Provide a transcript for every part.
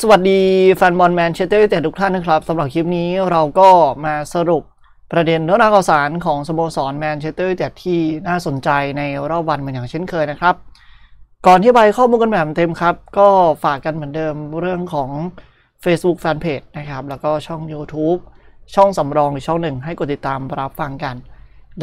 สวัสดีแฟนบอลแมนเชสเตอร์ยูไนเต็ดทุกท่านนะครับสำหรับคลิปนี้เราก็มาสรุปประเด็นเรื่องราวข่าวสารของสโมสรแมนเชสเตอร์ยูไนเต็ดที่น่าสนใจในรอบวัน เหมือนอย่างเช่นเคยนะครับ ก่อนที่ไปข้อมูลกันแบบเต็มครับ ก็ฝากกันเหมือนเดิมเรื่องของ Facebook Fanpage นะครับ แล้วก็ช่อง YouTube ช่องสำรองอช่องหนึ่งให้กดติดตามรับฟังกัน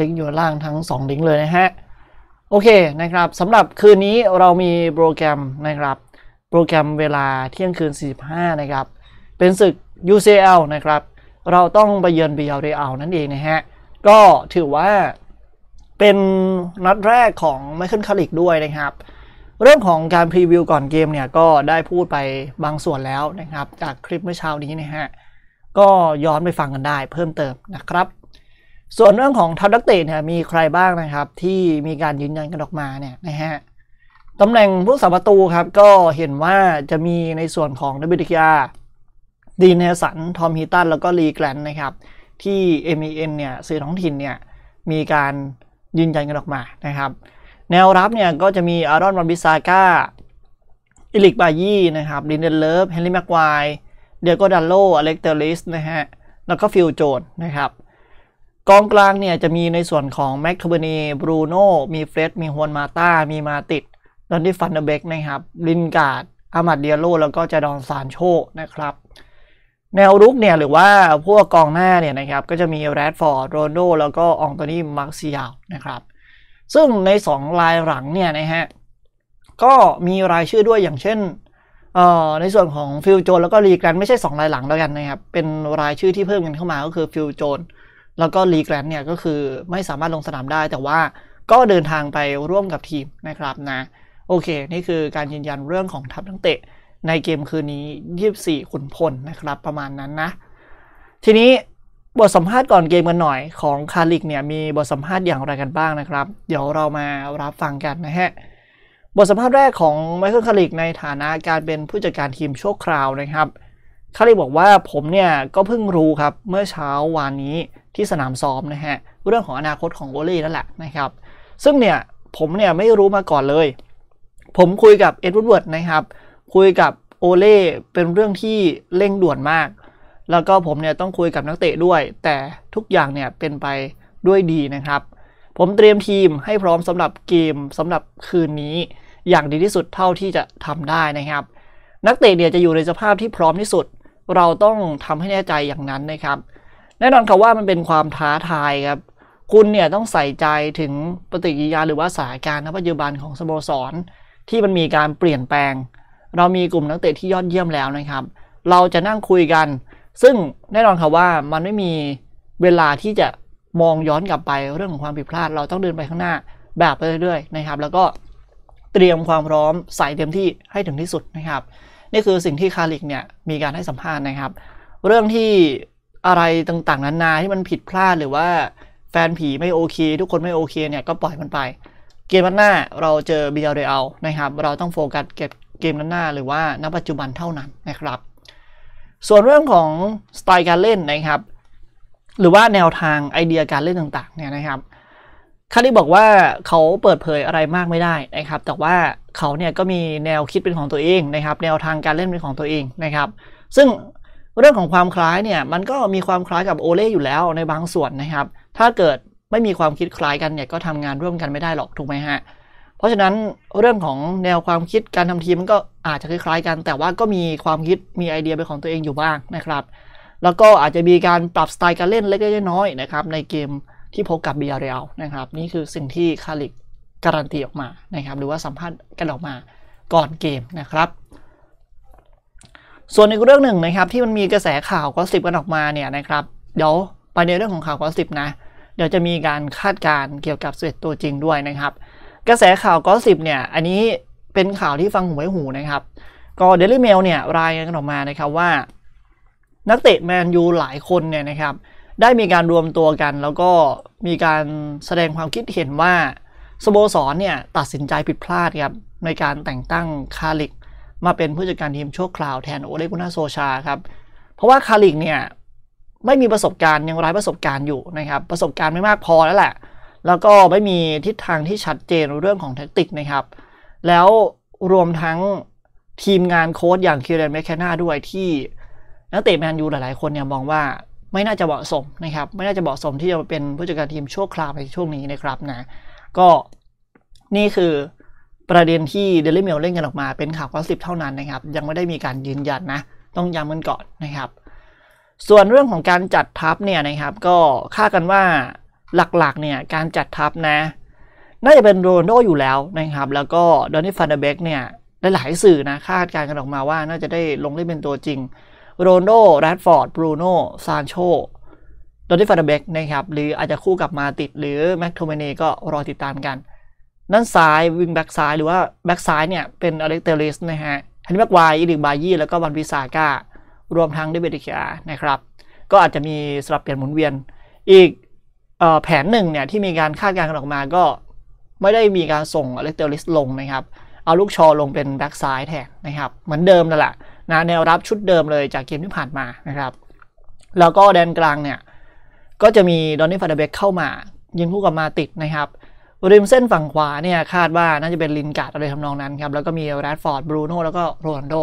ลิงก์อยู่ล่างทั้ง2ลิงก์เลยนะฮะโอเคนะครับสำหรับคืนนี้เรามีโปรแกรมนะครับโปรแกรมเวลาเที่ยงคืน 45 นะครับ เป็นศึก UCL นะครับ เราต้องไปเยือนบียอเรอัลนั่นเองนะฮะ ก็ถือว่าเป็นนัดแรกของไมเคิลคาริกด้วยนะครับ เรื่องของการพรีวิวก่อนเกมเนี่ยก็ได้พูดไปบางส่วนแล้วนะครับ จากคลิปเมื่อเช้านี้นะฮะ ก็ย้อนไปฟังกันได้เพิ่มเติมนะครับ ส่วนเรื่องของทัพนักเตะเนี่ยมีใครบ้างนะครับที่มีการยืนยันกันออกมาเนี่ยนะฮะตำแหน่งผู้สาประตูครับก็เห็นว่าจะมีในส่วนของดับเบิลดิกาดีเนสันทอมฮีตันแล้วก็ลีแกลนนะครับ ที่ MEN เนี่ย สื่อท้องถิ่นเนี่ย มีการยืนยันกันออกมานะครับ แนวรับเนี่ยก็จะมีอารอนวันบิซาก้าอิลิกบายี่นะครับดินเดนเลิฟเฮนรี่แม็กไวเดียโกดัลโลอเล็กเตอริสนะฮะแล้วก็ฟิลโจนนะครับกองกลางเนี่ยจะมีในส่วนของแม็กคาเบเน่บรูโน่มีเฟรดมีฮวนมาตามีมาติดลอนดี้ฟันเดเบกนะครับ ลินการ์ดอามัดเดียโลแล้วก็จะดอนซานโชนะครับ แนวรุกเนี่ยหรือว่าพวกกองหน้าเนี่ยนะครับ ก็จะมีแรดฟอร์ด โรนโดแล้วก็องโตนี่มาร์ซิยาลนะครับ ซึ่งใน2ลายหลังเนี่ยนะฮะ ก็มีรายชื่อด้วยอย่างเช่นในส่วนของฟิลโจนแล้วก็ลีแกรนไม่ใช่ 2 รายหลังแล้วกันนะครับ เป็นรายชื่อที่เพิ่มกันเข้ามาก็คือฟิลโจนแล้วก็ลีแกรนเนี่ยก็คือไม่สามารถลงสนามได้ แต่ว่าก็เดินทางไปร่วมกับทีมนะครับนะโอเค นี่คือการยืนยันเรื่องของทัพนักเตะในเกมคืนนี้ 24 ขุนพลนะครับ ประมาณนั้นนะ ทีนี้บทสัมภาษณ์ก่อนเกมกันหน่อย ของคาริกเนี่ยมีบทสัมภาษณ์อย่างไรกันบ้างนะครับ เดี๋ยวเรามารับฟังกันนะฮะบทสัมภาษณ์แรกของไมเคิลคาริกในฐานะการเป็นผู้จัดการทีมชั่วคราวนะครับคาริกบอกว่าผมเนี่ยก็เพิ่งรู้ครับเมื่อเช้าวานนี้ที่สนามซ้อมนะฮะเรื่องของอนาคตของโอเล่นั่นแหละนะครับซึ่งเนี่ยผมเนี่ยไม่รู้มาก่อนเลยผมคุยกับเอ็ดเวิร์ดนะครับ คุยกับโอเล่เป็นเรื่องที่เร่งด่วนมาก แล้วก็ผมเนี่ยต้องคุยกับนักเตะด้วย แต่ทุกอย่างเนี่ยเป็นไปด้วยดีนะครับ ผมเตรียมทีมให้พร้อมสำหรับเกมสำหรับคืนนี้ อย่างดีที่สุดเท่าที่จะทำได้นะครับ นักเตะเนี่ยจะอยู่ในสภาพที่พร้อมที่สุด เราต้องทำให้แน่ใจอย่างนั้นนะครับ แน่นอนครับว่ามันเป็นความท้าทายครับ คุณเนี่ยต้องใส่ใจถึงปฏิกิริยาหรือว่าสถานการณ์ณปัจจุบันของสโมสรที่มันมีการเปลี่ยนแปลง เรามีกลุ่มนักเตะที่ยอดเยี่ยมแล้วนะครับ เราจะนั่งคุยกัน ซึ่ง แน่นอนครับว่ามันไม่มีเวลาที่จะมองย้อนกลับไปเรื่องของความผิดพลาด เราต้องเดินไปข้างหน้าแบบไปเรื่อยๆนะครับ แล้วก็เตรียมความพร้อมใส่เต็มที่ให้ถึงที่สุดนะครับ นี่คือสิ่งที่คาลิกเนี่ยมีการให้สัมภาษณ์นะครับ เรื่องที่อะไรต่าง ๆนานาที่มันผิดพลาดหรือว่าแฟนผีไม่โอเค ทุกคนไม่โอเคเนี่ยก็ปล่อยมันไปเกมนั้นหน้า เราเจอเบียร์เรอยลนะครับ เราต้องโฟกัสเก็บเกมนั้นหน้า หรือว่าณปัจจุบันเท่านั้นนะครับส่วนเรื่องของสไตล์การเล่นนะครับหรือว่าแนวทางไอเดียการเล่นต่างๆเนี่ยนะครับคาริบอกว่าเขาเปิดเผยอะไรมากไม่ได้นะครับ แต่ว่าเขาเนี่ยก็มีแนวคิดเป็นของตัวเองนะครับ แนวทางการเล่นเป็นของตัวเองนะครับ ซึ่งเรื่องของความคล้ายเนี่ยมันก็มีความคล้ายกับโอเล่อยู่แล้วในบางส่วนนะครับ ถ้าเกิดไม่มีความคิดคล้ายกันเนี่ยก็ทำงานร่วมกันไม่ได้หรอกถูกไหมฮะ เพราะฉะนั้นเรื่องของแนวความคิดการทำทีมมันก็อาจจะคล้ายกัน แต่ว่าก็มีความคิดมีไอเดียเป็นของตัวเองอยู่บ้างนะครับ แล้วก็อาจจะมีการปรับสไตล์การเล่นเล็กๆน้อยๆนะครับ ในเกมที่พบกับเบียร์เรลนะครับนี่คือสิ่งที่คาลิกการันตีออกมานะครับหรือว่าสัมภาษณ์กันออกมาก่อนเกมนะครับ ส่วนอีกเรื่องหนึ่งนะครับที่มันมีกระแสข่าวกอสิบกันออกมาเนี่ยนะครับเดี๋ยวไปในเรื่องของข่าวกอสิบนะเดี๋ยวจะมีการคาดการเกี่ยวกับสเวตตัวจริงด้วยนะครับ กระแสข่าวก็สิบเนี่ยอันนี้เป็นข่าวที่ฟังหูไว้หูนะครับ ก็เดลี่เมลเนี่ยรายงานออกมานะครับว่านักเตะแมนยูหลายคนเนี่ยนะครับได้มีการรวมตัวกัน แล้วก็มีการแสดงความคิดเห็นว่าสโมสรเนี่ยตัดสินใจผิดพลาดครับในการแต่งตั้งคาลิก มาเป็นผู้จัดการทีมชั่วคราวแทนโอเลกุนาโซชาครับเพราะว่าคาลิกเนี่ยไม่มีประสบการณ์ ยังไร้ประสบการณ์อยู่นะครับ ประสบการณ์ไม่มากพอแล้วแหละ แล้วก็ไม่มีทิศทางที่ชัดเจนเรื่องของแท็กติกนะครับ แล้วรวมทั้งทีมงานโค้ชอย่างคีเรนแมคแคนาด้วยที่นักเตะแมนยูหลายๆ คนเนี่ยมองว่าไม่น่าจะเหมาะสมนะครับ ไม่น่าจะเหมาะสมที่จะเป็นผู้จัดการทีมชั่วคราวในช่วงนี้นะครับนะ ก็นี่คือประเด็นที่เดลิเมลเล่นกันออกมาเป็นข่าวกว่าสิบเท่านั้นนะครับ ยังไม่ได้มีการยืนยันนะ ต้องย้ำกันก่อนนะครับส่วนเรื่องของการจัดทัพเนี่ยนะครับก็คาดกันว่าหลักๆเนี่ยการจัดทัพนะ น่าจะเป็นโรนโดอยู่แล้วนะครับแล้วก็ดอนนี่ฟันเดเบกเนี่ยหลายสื่อนะคาดการกันออกมาว่าน่าจะได้ลงเล่นเป็นตัวจริงโรนโดแรดฟอร์ดบรูโน่ซานโชดอนนี่ฟันเดเบกนะครับหรืออาจจะคู่กับมาติดหรือแม็กโทเมเนก็รอติดตามกันน้่นซ้ายวิงแบ็กซ้ายหรือว่าแบ็กซ้ายเนี่ยเป็นอเล็กเตอร์ลิสนะฮะฮันนี่แม็กไวอีริกบายี่แล้วก็วันวิสาก้ารวมทั้ง d ิ t านะครับ ก็อาจจะมีสลับเปลี่ยนหมุนเวียน อีกอแผนหนึ่งเนี่ยที่มีการคาดการณ์ออกมาก็ไม่ได้มีการส่งอเลกเตอร์ลิสลงนะครับ เอาลูกชอลงเป็นแบ็กซ้ายแทนนะครับ เหมือนเดิมนั่นแหละนะแนวรับชุดเดิมเลยจากเกมที่ผ่านมานะครับ แล้วก็แดนกลางเนี่ย ก็จะมีดอนนี่ฟาเดเบกเข้ามา ยิงคู่กับมาติดนะครับริมเส้นฝั่งขวาเนี่ยคาดว่าน่าจะเป็นลินการ์ดอะไรทำนองนั้นครับแล้วก็มีแรดฟอร์ดบรูโน่แล้วก็โรนโด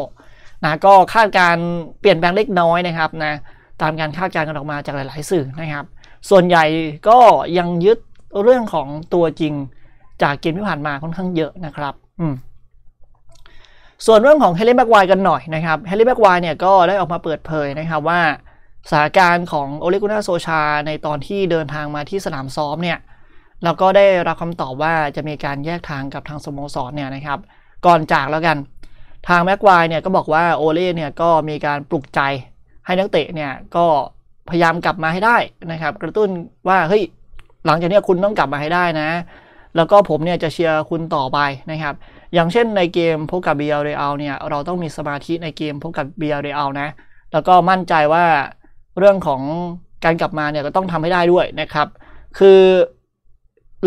นะก็คาดการเปลี่ยนแปลงเล็กน้อยนะครับนะตามการคาดการกันออกมาจากหลาย ๆ สื่อนะครับ ส่วนใหญ่ก็ยังยึดเรื่องของตัวจริงจากเกมที่ผ่านมาค่อนข้างเยอะนะครับอืมส่วนเรื่องของเฮลิแบ็กไวกันหน่อยนะครับเฮลิแบ็กไวเนี่ยก็ได้ออกมาเปิดเผยนะครับว่าสถานการณ์ของโอเลกุน่าโซชา ในตอนที่เดินทางมาที่สนามซ้อมเนี่ยเราก็ได้รับคำตอบว่าจะมีการแยกทางกับทางสโมสรเนี่ยนะครับ ก่อนจากแล้วกันทางแม็กควายเนี่ยก็บอกว่าโอเล่เนี่ยก็มีการปลุกใจให้นักเตะเนี่ยก็พยายามกลับมาให้ได้นะครับกระตุ้นว่าเฮ้ยหลังจากนี้คุณต้องกลับมาให้ได้นะ แล้วก็ผมเนี่ยจะเชียร์คุณต่อไปนะครับ อย่างเช่นในเกมพบกับเบียร์เรอัลเนี่ยเราต้องมีสมาธิในเกมพบกับเบียร์เรอัลนะแล้วก็มั่นใจว่าเรื่องของการกลับมาเนี่ยก็ต้องทำให้ได้ด้วยนะครับ คือ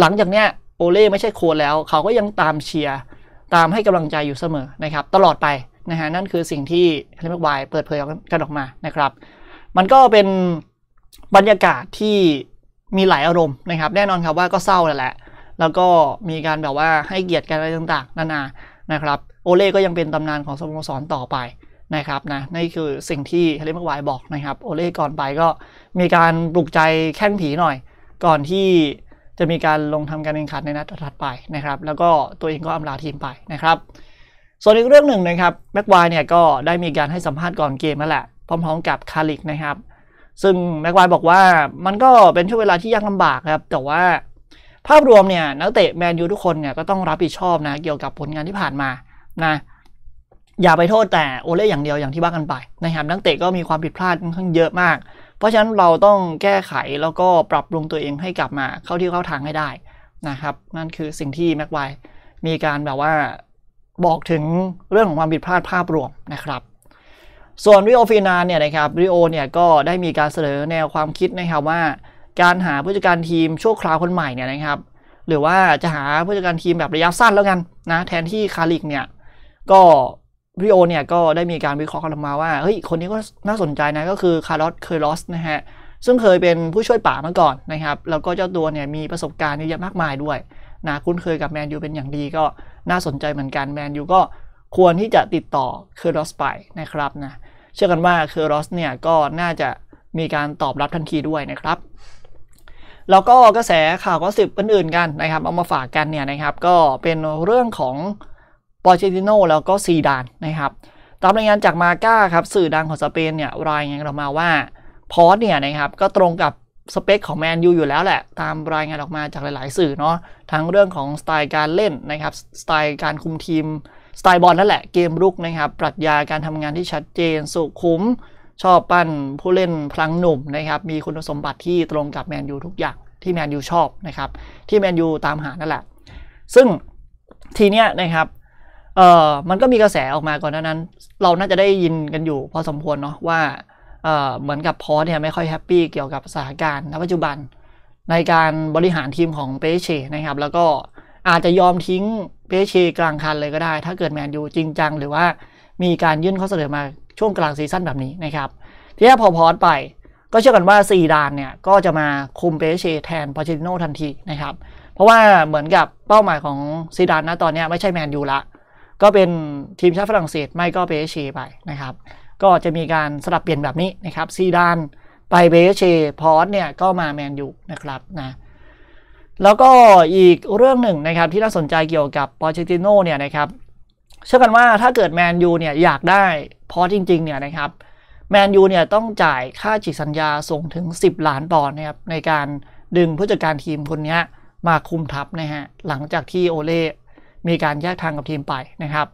หลังจากเนี้ยโอเล่ไม่ใช่โค้ดแล้ว เขาก็ยังตามเชียร์ตามให้กำลังใจอยู่เสมอนะครับตลอดไปนะฮะนั่นคือสิ่งที่เฮร์รี่มกไวเปิดเผยกันออกมานะครับ มันก็เป็นบรรยากาศที่มีหลายอารมณ์นะครับ แน่นอนครับว่าก็เศร้าแหละ แล้วก็มีการแบบว่าให้เกียรติกันอะไรต่างๆนานานะครับ โอเล่ก็ยังเป็นตำนานของสโมสรต่อไปนะครับนะนี่คือสิ่งที่เฮริมักไวบอกนะครับโอเล่ก่อนไปก็มีการปลุกใจแข้งผีหน่อย ก่อนที่จะมีการลงทำการแข่งขันในนัดถัดไปนะครับ แล้วก็ตัวเองก็อำลาทีมไปนะครับ ส่วนอีกเรื่องหนึ่งนะครับแม็กควายเนี่ยก็ได้มีการให้สัมภาษณ์ก่อนเกมนั่นแหละพร้อมๆกับคาริกนะครับ ซึ่งแม็กควายบอกว่ามันก็เป็นช่วงเวลาที่ยากลาบากครับแต่ว่าภาพรวมเนี่ยนักเตะแมนยูทุกคนเนี่ยก็ต้องรับผิดชอบนะ เกี่ยวกับผลงานที่ผ่านมานะอย่าไปโทษแต่โอเล่อย่างเดียวอย่างที่บ้ากันไปนะครับนักเตะก็มีความผิดพลาดค่อนข้างเยอะมากเพราะฉะนั้นเราต้องแก้ไขแล้วก็ปรับปรุงตัวเองให้กลับมาเข้าที่เข้าทางให้ได้นะครับ นั่นคือสิ่งที่แม็กไวมีการแบบว่าบอกถึงเรื่องของความผิดพลาดภาพรวมนะครับ ส่วนริโอฟีนาเนี่ยนะครับริโอเนี่ย ก็ได้มีการเสนอแนวความคิดนะครับว่า การหาผู้จัดการทีมชั่วคราวคนใหม่เนี่ยนะครับ หรือว่าจะหาผู้จัดการทีมแบบระยะสั้นแล้วกันนะแทนที่คาลิกเนี่ยก็พี่โอเนี่ยก็ได้มีการวิเคราะห์กันมาว่าเฮ้ยคนนี้ก็น่าสนใจนะ ก็คือคาร์ลอสเคยรลอสนะฮะ ซึ่งเคยเป็นผู้ช่วยป่ามาก่อนนะครับแล้วก็เจ้าตัวเนี่ยมีประสบการณ์เยอะะมากมายด้วยนะคุ้นเคยกับแมนยูเป็นอย่างดีก็น่าสนใจเหมือนกันแมนยูก็ควรที่จะติดต่อเคอร์ลอสไปนะครับนะเชื่อกันว่าเคอร์ลอสเนี่ยก็น่าจะมีการตอบรับทันทีด้วยนะครับแล้วก็กระแสข่าวก็สิบอื่นๆกันนะครับเอามาฝากกันเนี่ยนะครับก็เป็นเรื่องของปอร์เชติโนแล้วก็ซีดานนะครับ ตามรายงานจากมาก้าครับ สื่อดังของสเปนเนี่ยรายงานออกมาว่าพอสเนี่ยนะครับก็ตรงกับสเปคของแมนยูอยู่แล้วแหละ ตามรายงานออกมาจากหลายๆ สื่อเนาะทั้งเรื่องของสไตล์การเล่นนะครับสไตล์การคุมทีม สไตล์บอลนั่นแหละเกมรุกนะครับ ปรัชญาการทำงานที่ชัดเจน สุขุมชอบปั้นผู้เล่นพลังหนุ่มนะครับ มีคุณสมบัติที่ตรงกับแมนยูทุกอย่างที่แมนยูชอบนะครับที่แมนยูตามหานั่นแหละซึ่งทีเนี้ยนะครับเออมันก็มีกระแสออกมาก่อนนั้น เราน่าจะได้ยินกันอยู่พอสมควรเนาะว่าเออเหมือนกับพอเนี่ยไม่ค่อยแฮปปี้เกี่ยวกับสถานการณ์ณปัจจุบัน ในการบริหารทีมของเปเช่นะครับแล้วก็อาจจะยอมทิ้งเปเช่กลางคันเลยก็ได้ ถ้าเกิดแมนยูจริงจัง หรือว่ามีการยื่นข้อเสนอมาช่วงกลางซีซั่นแบบนี้นะครับทีนี้พอพอสไปก็เชื่อกันว่าซีดานเนี่ยก็จะมาคุมเปเช่แทนพอเชติโนทันทีนะครับเพราะว่าเหมือนกับเป้าหมายของซีดานนะตอนนี้ไม่ใช่แมนยูละก็เป็นทีมชาติฝรั่งเศสไม่ก็เบเชไปนะครับ ก็จะมีการสลับเปลี่ยนแบบนี้นะครับ ซีดานไปเบเชพอสเนี่ยก็มาแมนยูนะครับนะแล้วก็อีกเรื่องหนึ่งนะครับ ที่น่าสนใจเกี่ยวกับปอรเชติโน่เนี่ยนะครับ เชื่อกันว่าถ้าเกิดแมนยูเนี่ย อยากได้พอจริง ๆ เนี่ยนะครับแมนยูเนี่ยต้องจ่ายค่าจิตสัญญาส่งถึง 10ล้านปอนด์นะครับในการดึงผู้จัดการทีมคนนี้มาคุมทัพนะฮะหลังจากที่โอเลมีการแยกทางกับทีมไปนะครับ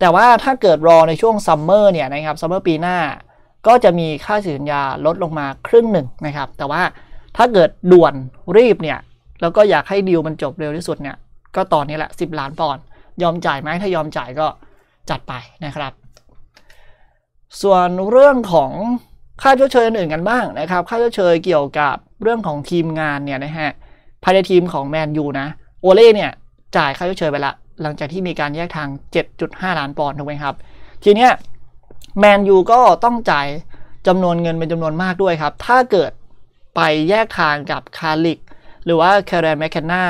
แต่ว่าถ้าเกิดรอในช่วงซัมเมอร์เนี่ยนะครับ ซัมเมอร์ปีหน้าก็จะมีค่าสัญญาลดลงมาครึ่งหนึ่งนะครับ แต่ว่าถ้าเกิดด่วนรีบเนี่ย แล้วก็อยากให้ดีลมันจบเร็วที่สุดเนี่ย ก็ตอนนี้แหละ 10 ล้านปอนด์ ยอมจ่ายไหมถ้ายอมจ่ายก็จัดไปนะครับ ส่วนเรื่องของค่าชดเชยอื่นกันบ้างนะครับ ค่าชดเชยเกี่ยวกับเรื่องของทีมงานเนี่ยนะฮะภายในทีมของแมนยูนะ โอเล่เนี่ยจ่ายค่าชดเชยไปละหลังจากที่มีการแยกทาง 7.5 ล้านปอนด์ถูกไหมครับ ทีเนี้ยแมนยูก็ต้องจ่ายจำนวนเงินเป็นจำนวนมากด้วยครับ ถ้าเกิดไปแยกทางกับคาลิก หรือว่าแคร์เรนแมคเคนนา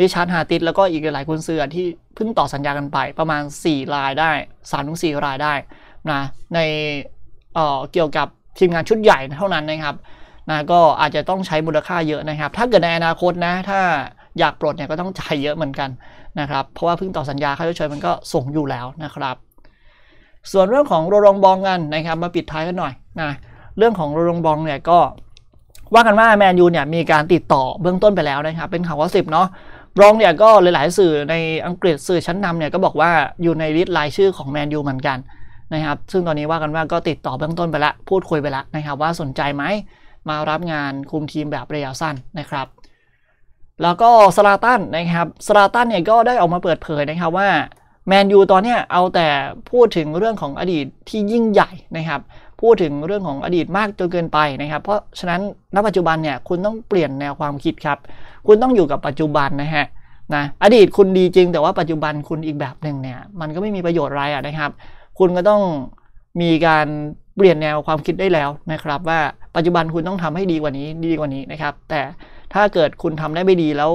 ริชาร์ดฮาติสแล้วก็อีกหลายคนเสือที่เพิ่งต่อสัญญากันไปประมาณ 4 รายได้3ถึง4 รายได้นะ ใน เอ่อ เกี่ยวกับทีมงานชุดใหญ่เท่านั้นนะครับ นะก็อาจจะต้องใช้มูลค่าเยอะนะครับ ถ้าเกิดในอนาคตนะ ถ้าอยากปลดเนี่ยก็ต้องจ่ายเยอะเหมือนกันนะครับเพราะว่าเพิ่งต่อสัญญาค่าชดเชยมันก็ส่งอยู่แล้วนะครับ ส่วนเรื่องของโรลงบองกันนะครับ มาปิดท้ายกันหน่อยนะเรื่องของโรลงบองเนี่ยก็ ว่ากันว่าแมนยูเนี่ยมีการติดต่อเบื้องต้นไปแล้วนะครับเป็นข่าวว่าสิบเนาะรองเนี่ยก็หลายๆ สื่อในอังกฤษสื่อชั้นนำเนี่ยก็บอกว่าอยู่ในลิสต์รายชื่อของแมนยูเหมือนกันนะครับ ซึ่งตอนนี้ว่ากันว่าก็ติดต่อเบื้องต้นไปละพูดคุยไปละนะครับ ว่าสนใจไหมมารับงานคุมทีมแบบระยะสั้นนะครับแล้วก็สลาตันนะครับ สลาตันเนี่ยก็ได้ออกมาเปิดเผยนะครับว่าแมนยูตอนนี้เอาแต่พูดถึงเรื่องของอดีตที่ยิ่งใหญ่นะครับ พูดถึงเรื่องของอดีตมากจนเกินไปนะครับ เพราะฉะนั้น ณปัจจุบันเนี่ยคุณต้องเปลี่ยนแนวความคิดครับ คุณต้องอยู่กับปัจจุบันนะฮะนะอดีตคุณดีจริง แต่ว่าปัจจุบันคุณอีกแบบหนึ่งเนี่ยมันก็ไม่มีประโยชน์อะไระนะครับ คุณก็ต้องมีการเปลี่ยนแนวความคิดได้แล้วนะครับ ว่าปัจจุบันคุณต้องทำให้ดีกว่านี้ดีกว่านี้นะครับ แต่ถ้าเกิดคุณทำได้ไม่ดีแล้ว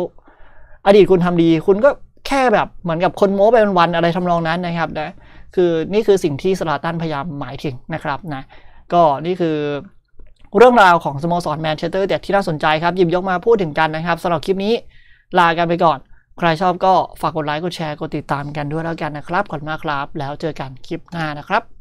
อดีตคุณทำดีคุณก็แค่แบบเหมือนกับคนโม้ไปวันๆอะไรทำนองนั้นนะครับนะคือนี่คือสิ่งที่สลาตันพยายามหมายถึงนะครับนะก็นี่คือเรื่องราวของสโมสรแมนเชสเตอร์แต่ที่น่าสนใจครับหยิบยกมาพูดถึงกันนะครับสำหรับคลิปนี้ลากันไปก่อน ใครชอบก็ฝากกดไลค์ กดแชร์ กดติดตามกันด้วยแล้วกันนะครับขอบคุณมากครับ แล้วเจอกันคลิปหน้านะครับ